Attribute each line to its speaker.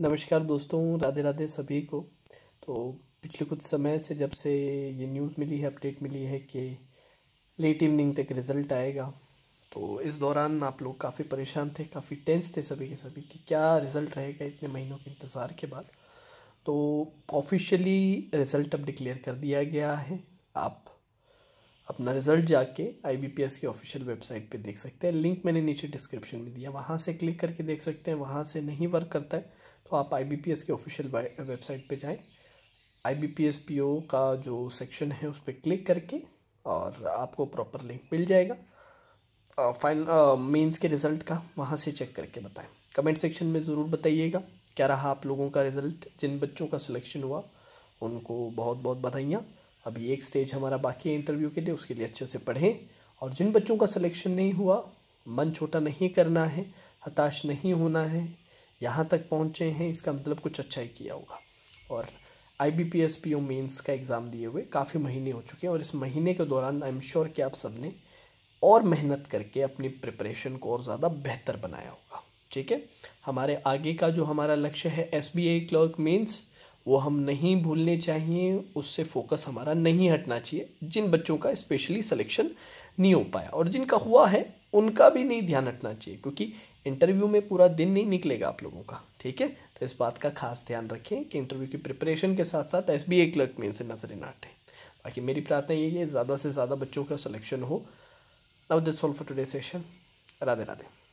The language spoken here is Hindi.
Speaker 1: नमस्कार दोस्तों राधे राधे सभी को तो पिछले कुछ समय से जब से ये न्यूज़ मिली है अपडेट मिली है कि लेट इवनिंग तक रिज़ल्ट आएगा तो इस दौरान आप लोग काफ़ी परेशान थे काफ़ी टेंस थे सभी के सभी कि क्या रिज़ल्ट रहेगा इतने महीनों के इंतज़ार के बाद तो ऑफिशियली रिज़ल्ट अब डिक्लेयर कर दिया गया है आप अपना रिज़ल्ट जाके एस की ऑफिशियल वेबसाइट पे देख सकते हैं लिंक मैंने नीचे डिस्क्रिप्शन में दिया वहाँ से क्लिक करके देख सकते हैं वहाँ से नहीं वर्क करता है तो आप आई के ऑफिशियल वेबसाइट पे जाएं आई बी का जो सेक्शन है उस पर क्लिक करके और आपको प्रॉपर लिंक मिल जाएगा फाइनल मेंस के रिज़ल्ट का वहाँ से चेक करके बताएं कमेंट सेक्शन में ज़रूर बताइएगा क्या रहा आप लोगों का रिज़ल्ट जिन बच्चों का सिलेक्शन हुआ उनको बहुत बहुत बधाइयाँ अभी एक स्टेज हमारा बाकी है इंटरव्यू के लिए उसके लिए अच्छे से पढ़ें और जिन बच्चों का सिलेक्शन नहीं हुआ मन छोटा नहीं करना है हताश नहीं होना है यहाँ तक पहुँचे हैं इसका मतलब कुछ अच्छा ही किया होगा और I B P S P O mains का एग्ज़ाम दिए हुए काफ़ी महीने हो चुके हैं और इस महीने के दौरान आई एम श्योर कि आप सब ने और मेहनत करके अपनी प्रिपरेशन को और ज़्यादा बेहतर बनाया होगा ठीक है हमारे आगे का जो हमारा लक्ष्य है S B I clerk mains वो हम नहीं भूलने चाहिए उससे फोकस हमारा नहीं हटना चाहिए जिन बच्चों का स्पेशली सिलेक्शन नहीं हो पाया और जिनका हुआ है उनका भी नहीं ध्यान हटना चाहिए क्योंकि इंटरव्यू में पूरा दिन नहीं निकलेगा आप लोगों का ठीक है तो इस बात का खास ध्यान रखें कि इंटरव्यू की प्रिपरेशन के साथ साथ एस बी ए क्लर्क में इनसे नजरें ना बाकी मेरी प्रार्थना यही है ज़्यादा से ज़्यादा बच्चों का सलेक्शन हो now this all for today session Radhe Radhe